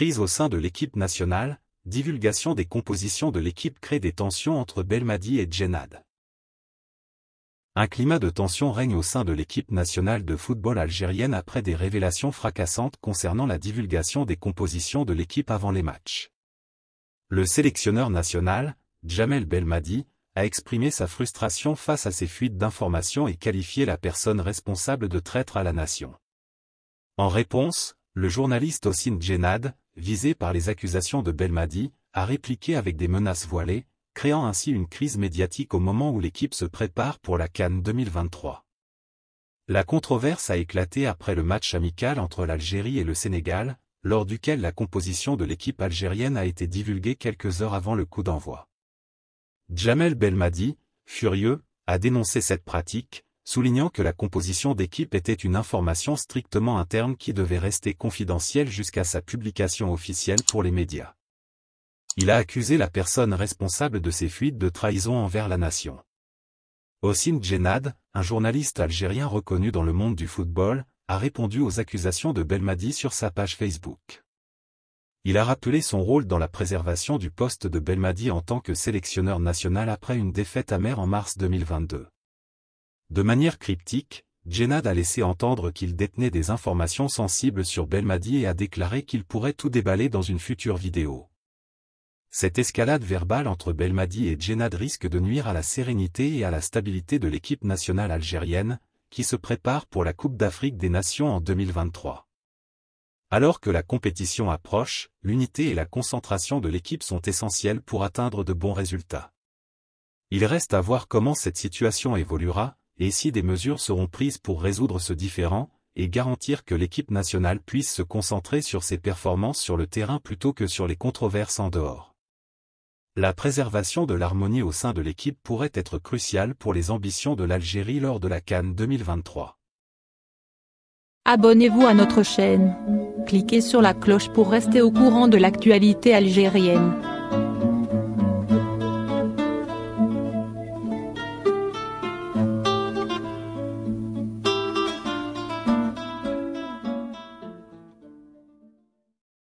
Crise au sein de l'équipe nationale, divulgation des compositions de l'équipe crée des tensions entre Belmadi et Djenad. Un climat de tension règne au sein de l'équipe nationale de football algérienne après des révélations fracassantes concernant la divulgation des compositions de l'équipe avant les matchs. Le sélectionneur national, Jamel Belmadi, a exprimé sa frustration face à ces fuites d'informations et qualifié la personne responsable de traître à la nation. En réponse, le journaliste Ossine Djennad, visé par les accusations de Belmadi, a répliqué avec des menaces voilées, créant ainsi une crise médiatique au moment où l'équipe se prépare pour la Cannes 2023. La controverse a éclaté après le match amical entre l'Algérie et le Sénégal, lors duquel la composition de l'équipe algérienne a été divulguée quelques heures avant le coup d'envoi. Jamel Belmadi, furieux, a dénoncé cette pratique, soulignant que la composition d'équipe était une information strictement interne qui devait rester confidentielle jusqu'à sa publication officielle pour les médias. Il a accusé la personne responsable de ces fuites de trahison envers la nation. Ossine Djenad, un journaliste algérien reconnu dans le monde du football, a répondu aux accusations de Belmadi sur sa page Facebook. Il a rappelé son rôle dans la préservation du poste de Belmadi en tant que sélectionneur national après une défaite amère en mars 2022. De manière cryptique, Jenad a laissé entendre qu'il détenait des informations sensibles sur Belmadi et a déclaré qu'il pourrait tout déballer dans une future vidéo. Cette escalade verbale entre Belmadi et Jenad risque de nuire à la sérénité et à la stabilité de l'équipe nationale algérienne, qui se prépare pour la Coupe d'Afrique des Nations en 2023. Alors que la compétition approche, l'unité et la concentration de l'équipe sont essentielles pour atteindre de bons résultats. Il reste à voir comment cette situation évoluera, et si des mesures seront prises pour résoudre ce différend, et garantir que l'équipe nationale puisse se concentrer sur ses performances sur le terrain plutôt que sur les controverses en dehors. La préservation de l'harmonie au sein de l'équipe pourrait être cruciale pour les ambitions de l'Algérie lors de la Cannes 2023. Abonnez-vous à notre chaîne. Cliquez sur la cloche pour rester au courant de l'actualité algérienne.